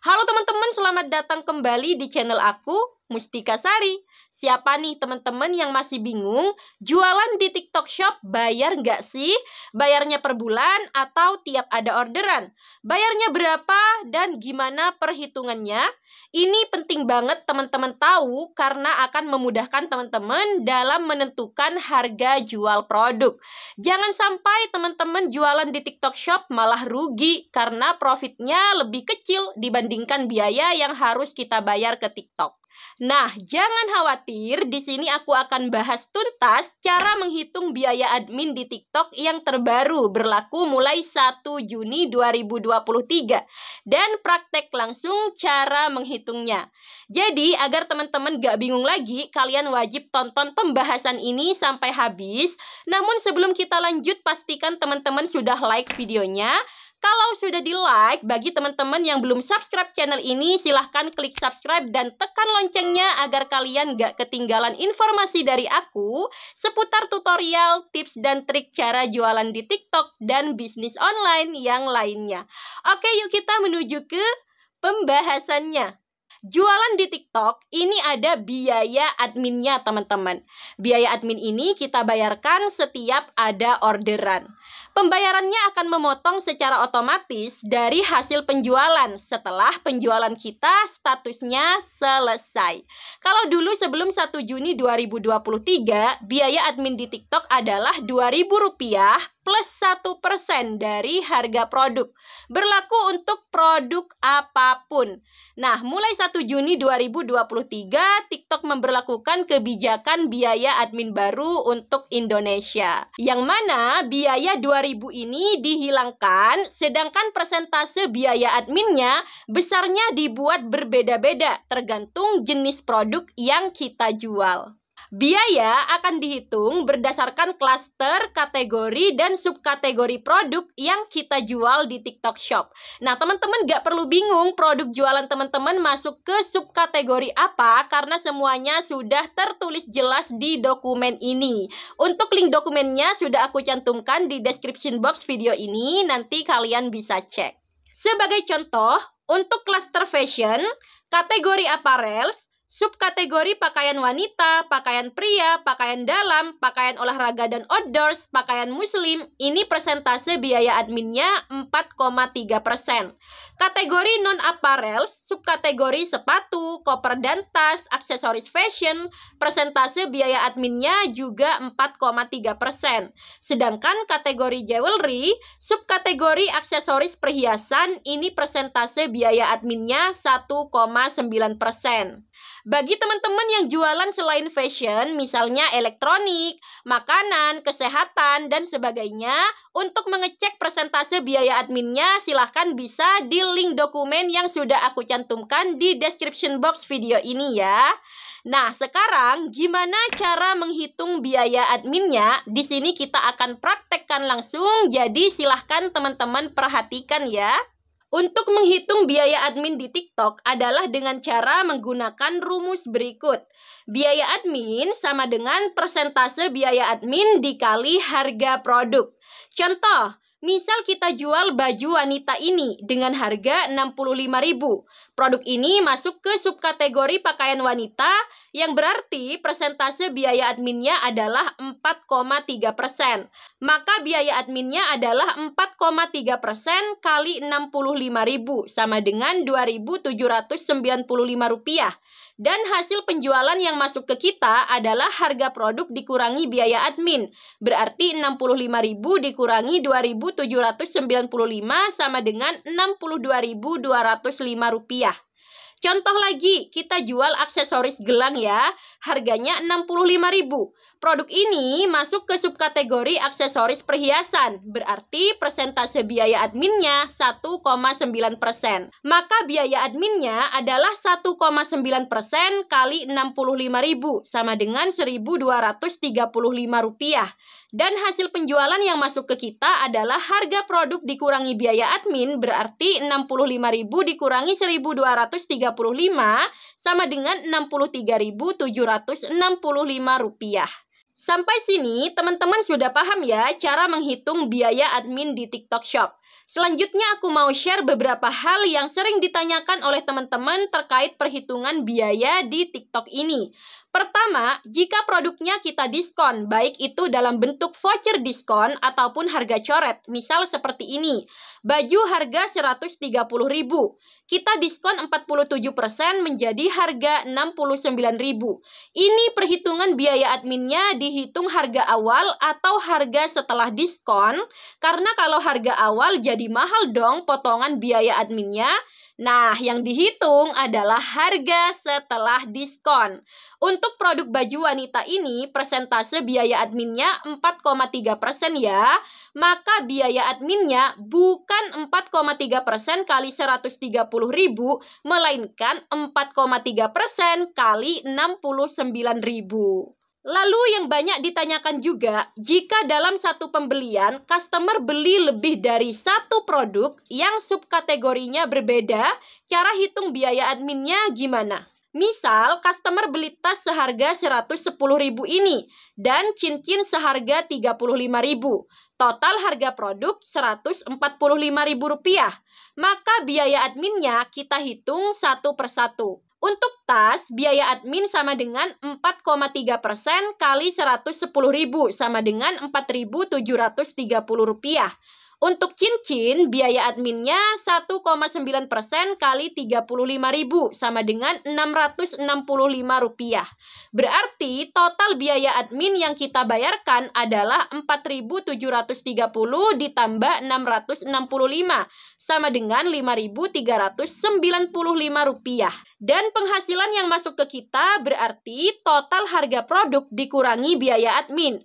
Halo teman-teman, selamat datang kembali di channel aku Mustika Sari. Siapa nih teman-teman yang masih bingung? Jualan di TikTok Shop bayar nggak sih? Bayarnya per bulan atau tiap ada orderan? Bayarnya berapa dan gimana perhitungannya? Ini penting banget teman-teman tahu karena akan memudahkan teman-teman dalam menentukan harga jual produk. Jangan sampai teman-teman jualan di TikTok Shop malah rugi karena profitnya lebih kecil dibandingkan biaya yang harus kita bayar ke TikTok. Nah, jangan khawatir, di sini aku akan bahas tuntas cara menghitung biaya admin di TikTok yang terbaru berlaku mulai 1 Juni 2023 dan praktek langsung cara menghitungnya. Jadi, agar teman-teman gak bingung lagi, kalian wajib tonton pembahasan ini sampai habis. Namun sebelum kita lanjut, pastikan teman-teman sudah like videonya, kalau sudah di like, bagi teman-teman yang belum subscribe channel ini, silahkan klik subscribe dan tekan loncengnya agar kalian gak ketinggalan informasi dari aku seputar tutorial, tips, dan trik cara jualan di TikTok dan bisnis online yang lainnya. Oke, yuk kita menuju ke pembahasannya. Jualan di TikTok ini ada biaya adminnya teman-teman Biaya admin ini kita bayarkan setiap ada orderan Pembayarannya akan memotong secara otomatis dari hasil penjualan setelah penjualan kita statusnya selesai. Kalau dulu sebelum 1 Juni 2023, biaya admin di TikTok adalah Rp2.000 plus 1% dari harga produk. Berlaku untuk produk apapun. Nah, mulai 1 Juni 2023, TikTok memberlakukan kebijakan biaya admin baru untuk Indonesia. Yang mana biaya 2000 ini dihilangkan, sedangkan persentase biaya adminnya besarnya dibuat berbeda-beda tergantung jenis produk yang kita jual. Biaya akan dihitung berdasarkan klaster, kategori, dan subkategori produk yang kita jual di TikTok Shop. Nah, teman-teman gak perlu bingung produk jualan teman-teman masuk ke subkategori apa karena semuanya sudah tertulis jelas di dokumen ini. Untuk link dokumennya sudah aku cantumkan di description box video ini, nanti kalian bisa cek. Sebagai contoh, untuk klaster fashion, kategori aparel, Subkategori pakaian wanita, pakaian pria, pakaian dalam, pakaian olahraga dan outdoors, pakaian muslim, ini persentase biaya adminnya 4,3 Kategori non-apparel, subkategori sepatu, koper dan tas, aksesoris fashion, persentase biaya adminnya juga 4,3 Sedangkan kategori jewelry, subkategori aksesoris perhiasan, ini persentase biaya adminnya 1,9 bagi teman-teman yang jualan selain fashion, misalnya elektronik, makanan, kesehatan, dan sebagainya, untuk mengecek persentase biaya adminnya, silahkan bisa di link dokumen yang sudah aku cantumkan di description box video ini ya. Nah, sekarang gimana cara menghitung biaya adminnya? Di sini kita akan praktekkan langsung, jadi silahkan teman-teman perhatikan ya. Untuk menghitung biaya admin di TikTok adalah dengan cara menggunakan rumus berikut. Biaya admin sama dengan persentase biaya admin dikali harga produk. Contoh, misal kita jual baju wanita ini dengan harga 65.000. Produk ini masuk ke subkategori pakaian wanita yang berarti persentase biaya adminnya adalah 4,3 Maka biaya adminnya adalah 4,3 kali 65.000 sama dengan 2.795 rupiah. Dan hasil penjualan yang masuk ke kita adalah harga produk dikurangi biaya admin. Berarti 65.000 dikurangi 2.795 sama dengan 62.205 rupiah. Contoh lagi, kita jual aksesoris gelang ya, harganya ribu. Produk ini masuk ke subkategori aksesoris perhiasan, berarti persentase biaya adminnya 1,9%. Maka biaya adminnya adalah 1,9% kali 65.000 sama dengan 1.235 rupiah. Dan hasil penjualan yang masuk ke kita adalah harga produk dikurangi biaya admin berarti 65.000 dikurangi 1.235 sama dengan 63.765 rupiah. Sampai sini, teman-teman sudah paham ya cara menghitung biaya admin di TikTok Shop. Selanjutnya aku mau share beberapa hal yang sering ditanyakan oleh teman-teman terkait perhitungan biaya di TikTok ini. Pertama, jika produknya kita diskon, baik itu dalam bentuk voucher diskon ataupun harga coret, misal seperti ini. Baju harga rp 130.000, kita diskon 47% menjadi harga rp 69.000. Ini perhitungan biaya adminnya dihitung harga awal atau harga setelah diskon, karena kalau harga awal jadi mahal dong potongan biaya adminnya, Nah, yang dihitung adalah harga setelah diskon. Untuk produk baju wanita ini, persentase biaya adminnya 4,3% ya. Maka biaya adminnya bukan 4,3% kali 130.000, melainkan 4,3% kali 69.000. Lalu yang banyak ditanyakan juga, jika dalam satu pembelian customer beli lebih dari satu produk yang subkategorinya berbeda, cara hitung biaya adminnya gimana? Misal, customer beli tas seharga 110.000 ini dan cincin seharga 35.000. Total harga produk 145.000 rupiah. Maka biaya adminnya kita hitung satu persatu. Untuk tas, biaya admin sama dengan 4,3% kali ribu sama dengan 4.730 rupiah. Untuk cincin, biaya adminnya 1,9% kali 35.000 sama dengan rp rupiah. Berarti total biaya admin yang kita bayarkan adalah 4.730 ditambah 665 sama dengan rp rupiah. Dan penghasilan yang masuk ke kita berarti total harga produk dikurangi biaya admin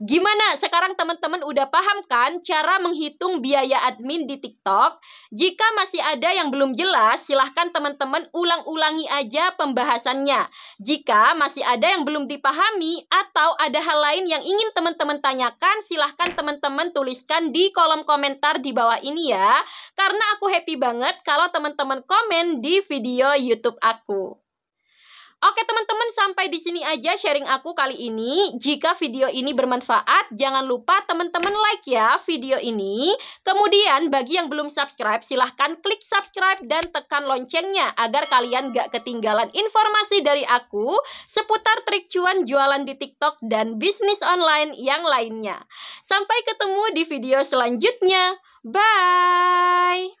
Gimana sekarang teman-teman udah paham kan cara menghitung biaya admin di TikTok? Jika masih ada yang belum jelas, silahkan teman-teman ulang-ulangi aja pembahasannya. Jika masih ada yang belum dipahami atau ada hal lain yang ingin teman-teman tanyakan, silahkan teman-teman tuliskan di kolom komentar di bawah ini ya. Karena aku happy banget kalau teman-teman komen di video YouTube aku. Oke teman-teman sampai di sini aja sharing aku kali ini. Jika video ini bermanfaat, jangan lupa teman-teman like ya video ini. Kemudian bagi yang belum subscribe, silahkan klik subscribe dan tekan loncengnya agar kalian gak ketinggalan informasi dari aku seputar trik cuan jualan di TikTok dan bisnis online yang lainnya. Sampai ketemu di video selanjutnya. Bye!